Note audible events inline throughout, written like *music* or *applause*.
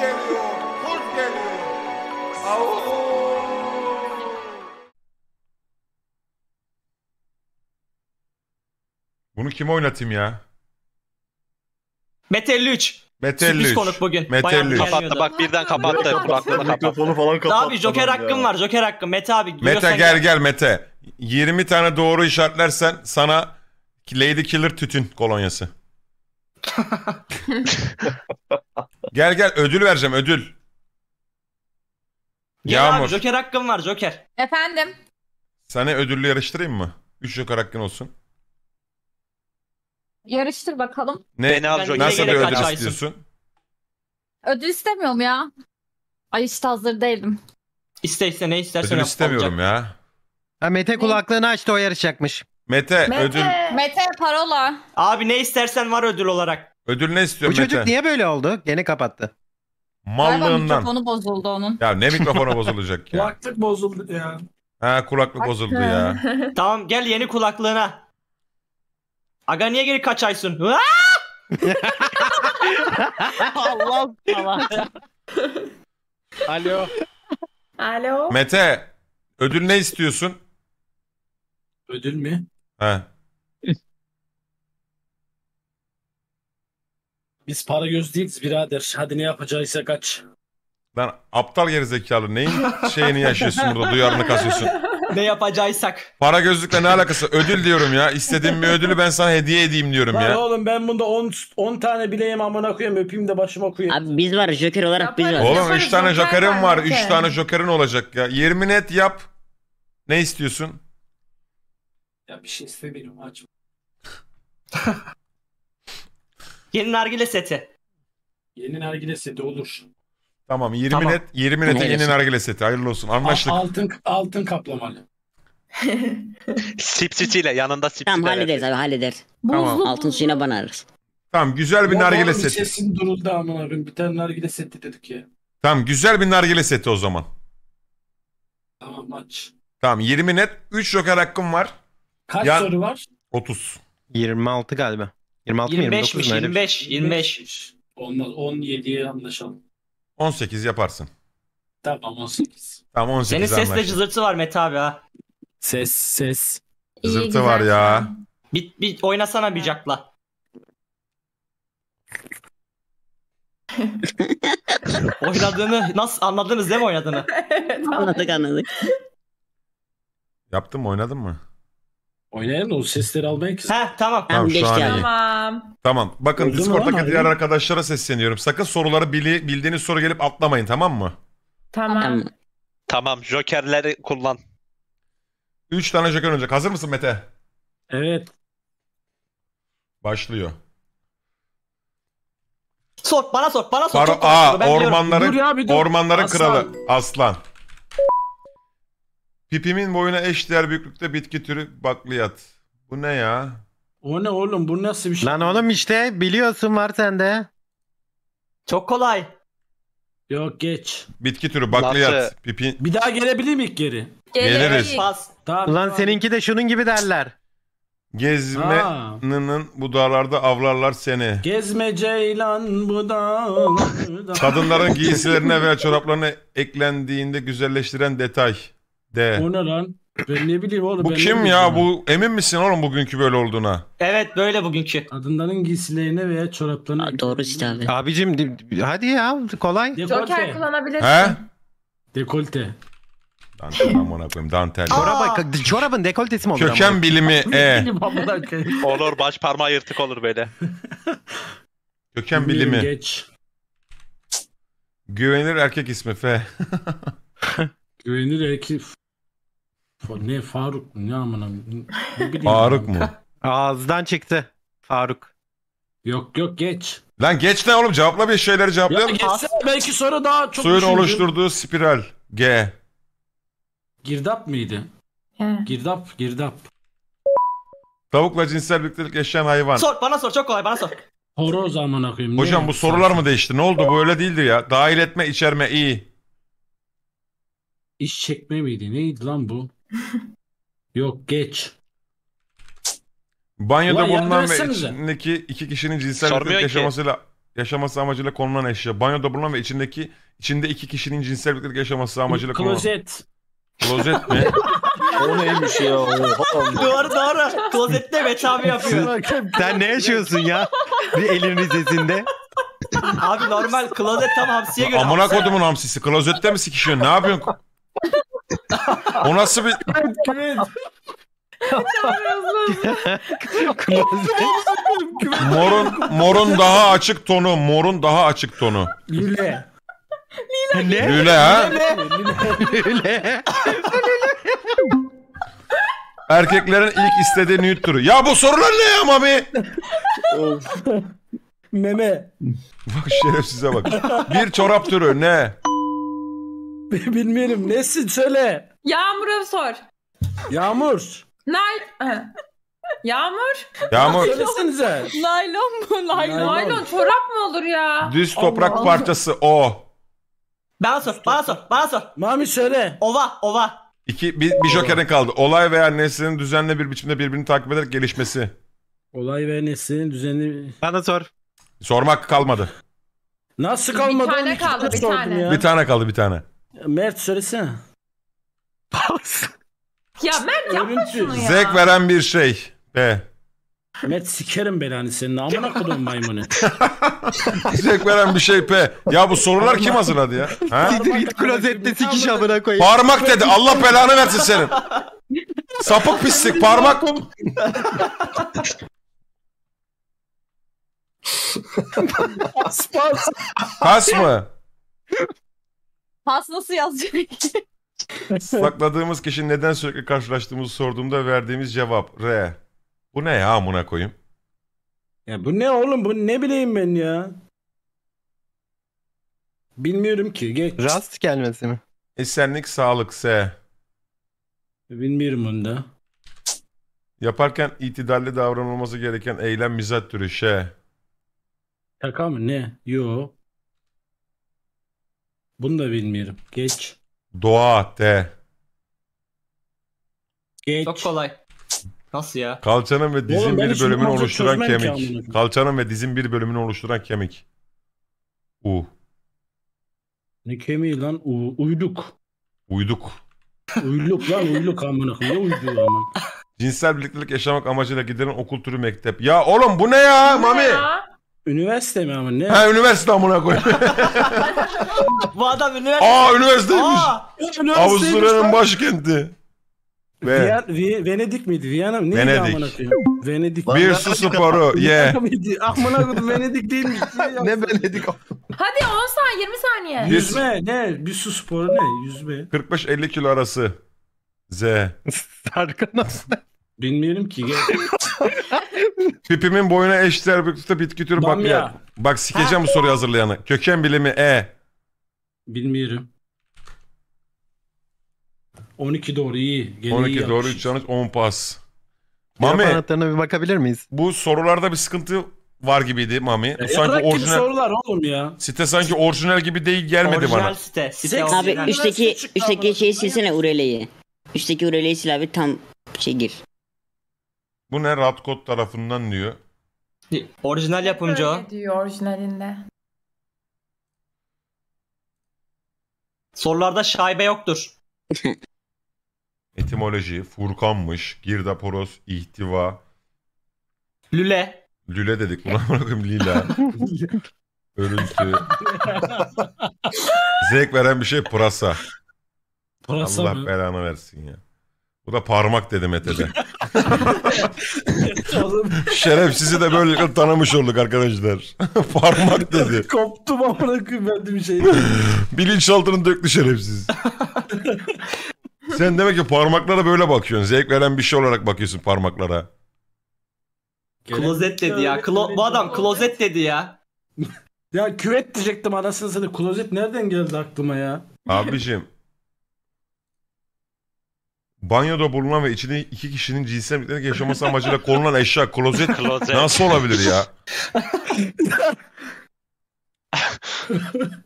geliyor, kurt geliyor. Avuuu. Bunu kim oynatayım ya? Mete 53. Sürpriz konuk bugün. Bayağı Kapattı bak birden kapattı. Kulaklığını kapattı. Mikrofonu falan kapattı. abi Joker hakkım ya. var. Joker hakkım. Mete abi. Mete gel gel Mete. 20 tane doğru işaretlersen sana Lady Killer tütün kolonyası gel gel ödül vereceğim ödül. Yağmur. Abi, Joker hakkım var Joker. Efendim? Sana ödüllü yarıştırayım mı? 3 Joker hakkın olsun. Yarıştır bakalım. Ne? Beni al Joker. Nasıl bir ödül kaçaysın. istiyorsun? Ödül istemiyorum ya. Ay işte hazır değilim. İste iste ne istersen. Ödül istemiyorum olacak. ya. Ha, Mete kulaklığını açtı o yarışacakmış. Mete, Mete. ödül Mete parola. Abi ne istersen var ödül olarak. ödül ne Bu istiyor Mete? çocuk niye böyle oldu? Gene kapattı. Galiba Mallığından. mikrofonu bozuldu onun. Ya ne mikrofonu bozulacak ya? Kulaklık bozuldu ya. Ha kulaklık bozuldu ya. *laughs* Tamam gel yeni kulaklığına. Aga niye geri kaçaysın? *laughs* Aa! Allah Allah. Alo. Alo. Mete, ödül ne istiyorsun? Ödül mü? He. Biz para göz değiliz birader. Hadi ne yapacaksa kaç. Lan aptal gerizekalı neyin şeyini yaşıyorsun burada duyarını kasıyorsun. Ne yapacaksak. Para gözlükle ne alakası? Ödül diyorum ya. İstediğim bir ödülü ben sana hediye edeyim diyorum Lan ya. oğlum ben bunda 10 10 tane bileyim amına koyayım öpeyim de başıma koyayım. Abi biz var Joker olarak biz var. Oğlum 3 tane jokerim var. var, 3 tane jokerin olacak ya. 20 net yap. Ne istiyorsun? Ya bir şey iste benim aç. Yeni nargile seti. Yeni nargile seti olur. Tamam 20 Tamam. net 20 nete yeni nargile seti. Hayırlı olsun. Anlaştık. altın altın kaplamalı. *laughs* Sip sitiyle yanında sip Tamam hallederiz abi halleder. Tamam. Buzlu Altın suyuna bana ararız. Tamam güzel bir nargile oğlum, seti. Sesin duruldu amına koyayım. Bir tane nargile seti dedik ya. Tamam güzel bir nargile seti o zaman. Tamam maç. Tamam 20 net 3 joker hakkım var. Kaç Ya- soru var? 30. 26 galiba. 26 mı 25 miş 25 25. Olmaz. 17'ye anlaşalım. 18 yaparsın. Tamam 18. Tamam 18 Senin sesle anlaştık. cızırtı var Mete abi ha. Ses ses. İyi, Zırtı var ya. Bir, bir oynasana bir cakla. *laughs* Oynadığını nasıl anladınız değil mi oynadığını? *laughs* Anladık anladık. Yaptım mı oynadın mı? Oynayalım o sesleri almaya kesin. Ha tamam. Tamam, Tamam, şu an iyi. Tamam. Tamam. Bakın Oldu Discord'daki harbi? diğer arkadaşlara sesleniyorum. Sakın soruları bili, bildiğiniz soru gelip atlamayın tamam mı? Tamam. Tamam. jokerleri kullan. 3 tane joker önce. Hazır mısın Mete? Evet. Başlıyor. Sor bana sor bana sor. Faro çok kolay soru, A. Ormanların Dur ormanların Aslan. kralı aslan. Pipimin boyuna eş değer büyüklükte bitki türü bakliyat. Bu ne ya? O ne oğlum bu nasıl bir şey? Lan oğlum işte biliyorsun var sende. Çok kolay. Yok geç. Bitki türü bakliyat. Nasıl? Pipi... Bir daha gelebilir miyik geri? Geliriz. Pas. Tamam, Ulan tamam. seninki de şunun gibi derler. Gezmenin bu dağlarda avlarlar seni. Gezme ceylan bu dağlarda. Kadınların giysilerine veya çoraplarına eklendiğinde güzelleştiren detay. De. O ne lan? Ben ne bileyim oğlum. Bu ben kim ya? Bu emin misin oğlum bugünkü böyle olduğuna? Evet böyle bugünkü. Kadınların giysilerine veya çoraplarına. doğru işte abi. Abicim hadi ya kolay. Joker Dekolte. kullanabilirsin. He? Dekolte. Dantel amına koyayım dantel. Çoraba, çorabın dekoltesi mi olur? Köken bilimi e. *laughs* Olur baş parmağı yırtık olur böyle. *laughs* Köken Bilmiyorum, bilimi. Geç. Güvenilir erkek ismi F. *laughs* Güvenilir erkek. Ne Faruk mu? Ne amına? Faruk mu? *laughs* Ağızdan çıktı Faruk. Yok yok geç. Lan geç ne oğlum cevapla bir şeyleri Ya geçsene belki sonra daha çok Suyun düşünürüm. oluşturduğu spiral. G. Girdap mıydı? He. Girdap, girdap. Tavukla cinsel birliktelik yaşayan hayvan. Sor bana sor çok kolay bana sor. Horoz amına akıyım Hocam bu sorular mı değişti? Ne oldu? Bu öyle değildi ya. Dahil etme, içerme, iyi. İş çekme miydi? Neydi lan bu? Yok geç. Banyoda Ulan bulunan ve içindeki iki kişinin cinsel Sarmıyor birliktelik yaşamasıyla yaşaması amacıyla konulan eşya. Banyoda bulunan ve içindeki içinde iki kişinin cinsel birliktelik yaşaması amacıyla konulan. Klozet. Klozet mi? *laughs* O neymiş ya? doğru doğru. Klozette Mete abi yapıyor. Sen ne yaşıyorsun ya? Bir elin rizesinde. abi normal klozet tam hamsiye göre. Amına kodumun hamsisi. Klozette mi sikişiyorsun? Ne yapıyorsun? o nasıl bir... morun morun daha açık tonu, morun daha açık tonu. Lüle. Lüle. Lüle ha? Lüle. Erkeklerin ilk istediği nude Ya bu sorular ne ya mami? Meme. Bak şerefsize bak. Bir çorap türü ne? *laughs* Bilmiyorum. Nesin söyle. Yağmur'a sor. Yağmur. Nal... Yağmur. Yağmur. Söylesenize. Naylon mu? Naylon. Naylon çorap mı olur ya? Düz toprak Allah. parçası o. Bana sor, bana sor, bana sor. Mami söyle. Ova, ova. İki, bir, bir jokerin kaldı. Olay veya nesnenin düzenli bir biçimde birbirini takip ederek gelişmesi. Olay veya nesnenin düzenli... Bana sor. Sormak kalmadı. Nasıl kalmadı? Bir tane kaldı, bir tane. Ya. Bir tane kaldı, bir tane. Mert söylesene. Pas. Ya Mert yapma şunu şey. ya. Zevk veren bir şey. be. Mert sikerim belanı hani senin amına kodum maymunu. *laughs* Zevk veren bir şey P. Ya bu sorular kim hazırladı ya? Ha? Sidir git klozette sikiş amına koyayım. Parmak dedi. Allah belanı versin senin. Sapık pislik parmak. Pas pas. Pas mı? Pas nasıl yazacak? *laughs* Sakladığımız kişi neden sürekli karşılaştığımızı sorduğumda verdiğimiz cevap R. Bu ne ya amına koyayım? Ya bu ne oğlum bu ne bileyim ben ya. Bilmiyorum ki. Geç. Rast gelmesi mi? Esenlik sağlık S. Bilmiyorum onu da. Yaparken itidalli davranılması gereken eylem mizat türü Ş. Şaka mı ne? Yo. Bunu da bilmiyorum. Geç. Doğa D. Geç. Çok kolay. Nasıl ya? Kalçanın ve dizin Oğlum, bir hiç bölümünü oluşturan kemik. Kalçanın ve dizin bir bölümünü oluşturan kemik. U. Ne kemiği lan? U- uyduk. Uyduk. Uyluk lan uyluk amına koyayım. Ne uyduğu amına. Cinsel birliktelik yaşamak amacıyla gidilen okul türü mektep. Ya oğlum bu ne ya Mami? Ya. Üniversite mi ama ne? Ha üniversite amına koy. *laughs* Bu adam üniversite. Aa üniversiteymiş. Aa, Avusturya'nın başkenti. Ve... Viyan, Vi, Venedik miydi? Viyana mı? Venedik. amına Venedik. Bir su sporu ye. Amına koyayım Venedik değilmiş. ne *laughs* Venedik? Hadi 10 saniye 20 saniye. Yüzme ne? Bir su sporu ne? Yüzme. 45-50 kilo arası. Z. *laughs* nasıl? Bilmiyorum ki. *laughs* Pipimin boyuna eşler büyüklükte bitki türü bak ya. Bak sikeceğim bu soruyu hazırlayanı. Köken bilimi E. Bilmiyorum. 12 doğru iyi. Gene 12 iyi doğru 3 yanlış 10 pas. Mami. Mami Anahtarına bir bakabilir miyiz? bu sorularda bir sıkıntı var gibiydi Mami. Bu e, sanki orijinal sorular oğlum ya. Site sanki orijinal gibi değil gelmedi Orijinal bana. site. Site Seks- orijinal. Abi üstteki, üstteki şeyi silsene Urele'yi. Üstteki Urele'yi sil abi tam şey gir. Bu ne? Radkot tarafından diyor. Orijinal yapımcı Öyle diyor orijinalinde. Sorularda şaibe yoktur. *laughs* Etimoloji, Furkan'mış, Girdaporos, ihtiva. Lüle. Lüle dedik. Buna bırakayım Lila. *laughs* Örüntü. Zevk veren bir şey pırasa. Pırasa Allah mı? belanı versin ya. Bu da parmak dedi Mete'de. *laughs* sizi de böyle tanımış olduk arkadaşlar. *laughs* parmak dedi. *laughs* Koptum ama koyayım ben de bir şey. Bilinçaltını döktü şerefsiz. Sen demek ki parmaklara böyle bakıyorsun. Zevk veren bir şey olarak bakıyorsun parmaklara. Klozet dedi ya. Klo bu adam klozet dedi ya. ya küvet diyecektim anasını satayım. Klozet nereden geldi aklıma ya? Abicim banyoda bulunan ve içinde iki kişinin cinsel birliktelik yaşaması amacıyla konulan eşya klozet, nasıl olabilir ya?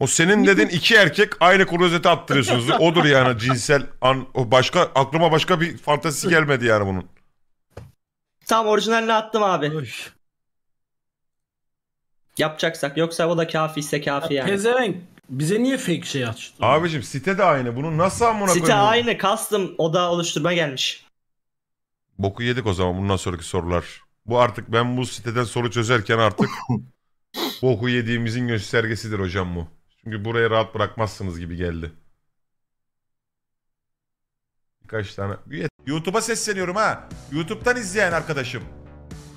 o senin dedin iki erkek aynı klozete attırıyorsunuz. Odur yani cinsel an o başka aklıma başka bir fantazisi gelmedi yani bunun. Tam orijinalini attım abi. Oy. Yapacaksak yoksa o da kafi ise kafi yani. Pezevenk bize niye fake şey açtı? Abicim site de aynı. Bunu nasıl amına koyayım? Site aynı. Custom oda oluşturma gelmiş. Boku yedik o zaman bundan sonraki sorular. Bu artık ben bu siteden soru çözerken artık *laughs* boku yediğimizin göstergesidir hocam bu. Çünkü buraya rahat bırakmazsınız gibi geldi. Birkaç tane. YouTube'a sesleniyorum ha. YouTube'dan izleyen arkadaşım.